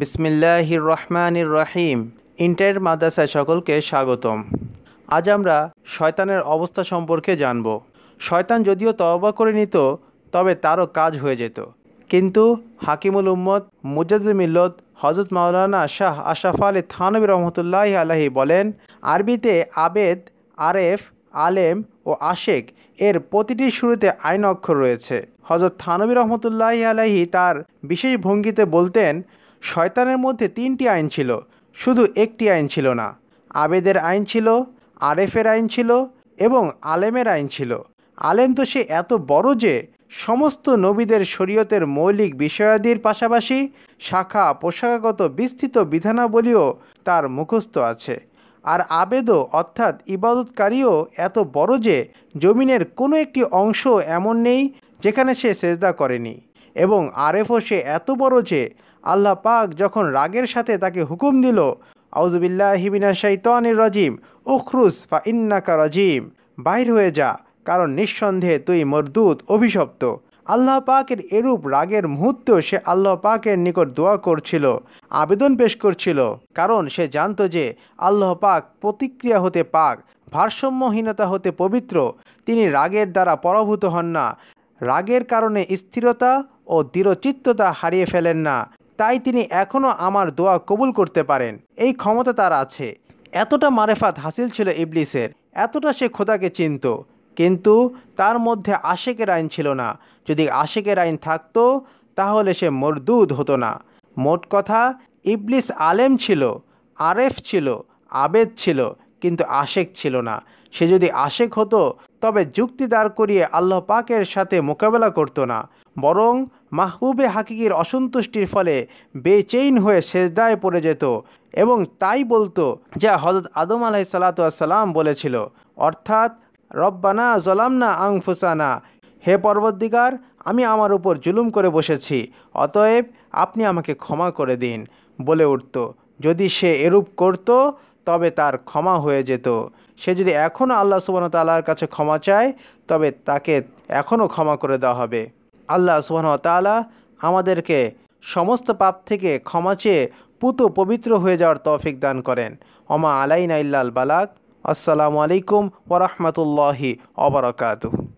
বিসমিল্লাহির রহমানির রহিম ইন্টার মাদ্রাসায় সকলকে স্বাগতম আজ আমরা শয়তানের অবস্থা সম্পর্কে জানব শয়তান যদিও তবা করে নিত তবে তারও কাজ হয়ে যেত কিন্তু হাকিমুল উম্মদ মুজাদুল মিল্লত হজরত মাওলানা শাহ আশাফ আলী থানবী রহমতুল্লাহ আলহি বলেন আরবিতে আবেদ আরেফ আলেম ও আশেক এর প্রতিটি শুরুতে আইন অক্ষর রয়েছে হজরত থানবী রহমতুল্লাহ আলহি তার বিশেষ ভঙ্গিতে বলতেন শয়তানের মধ্যে তিনটি আইন ছিল শুধু একটি আইন ছিল না আবেদের আইন ছিল আরেফের আইন ছিল এবং আলেমের আইন ছিল আলেম তো সে এত বড় যে সমস্ত নবীদের শরীয়তের মৌলিক বিষয়াদির পাশাপাশি শাখা পোশাকাগত বিস্তৃত বিধানাবলীও তার মুখস্থ আছে আর আবেদও অর্থাৎ ইবাদতকারীও এত বড় যে জমিনের কোনো একটি অংশ এমন নেই যেখানে সে সেজদা করেনি এবং আরেফও সে এত বড় যে আল্লাহ পাক যখন রাগের সাথে তাকে হুকুম দিল আউজবিল্লাহ হিবিনা শৈতানির রজিম উখরুস বা ইন্নাকা রজিম বাইর হয়ে যা কারণ নিঃসন্দেহে তুই মরদুত অভিশপ্ত আল্লাহ পাকের এরূপ রাগের মুহূর্তেও সে আল্লাহ পাকের নিকট দোয়া করছিল আবেদন পেশ করছিল কারণ সে জানত যে আল্লাহ পাক প্রতিক্রিয়া হতে পাক ভারসাম্যহীনতা হতে পবিত্র তিনি রাগের দ্বারা পরাভূত হন না রাগের কারণে স্থিরতা ও দৃঢ়চিত্ততা হারিয়ে ফেলেন না তাই তিনি এখনও আমার দোয়া কবুল করতে পারেন এই ক্ষমতা তার আছে এতটা মারেফাত হাসিল ছিল ইবলিসের এতটা সে খোদাকে চিনত কিন্তু তার মধ্যে আশেকের আইন ছিল না যদি আশেকের আইন থাকতো তাহলে সে মরদুদ হতো না মোট কথা ইবলিস আলেম ছিল আরেফ ছিল আবেদ ছিল কিন্তু আশেক ছিল না সে যদি আশেক হতো তবে যুক্তি দাঁড় করিয়ে আল্লাহ পাকের সাথে মোকাবেলা করতো না বরং মাহবুবে হাকিকির অসন্তুষ্টির ফলে বেচেইন হয়ে সেজদায় পড়ে যেত এবং তাই বলতো যা হজরত আদম আলাহি সালাতাম বলেছিল অর্থাৎ রব্বানা জলামনা আংফুসানা হে পর্বদিগার আমি আমার উপর জুলুম করে বসেছি অতএব আপনি আমাকে ক্ষমা করে দিন বলে উঠত যদি সে এরূপ করত তবে তার ক্ষমা হয়ে যেত সে যদি এখনও আল্লাহ সুবান তাল্লাহার কাছে ক্ষমা চায় তবে তাকে এখনও ক্ষমা করে দেওয়া হবে আল্লাহ সুবাহতালা আমাদেরকে সমস্ত পাপ থেকে ক্ষমা চেয়ে পুত পবিত্র হয়ে যাওয়ার তৌফিক দান করেন অমা আলাইনা ইল্লাল বালাক আসসালামু আলাইকুম ওরহমতুল্লাহি অবরকাতু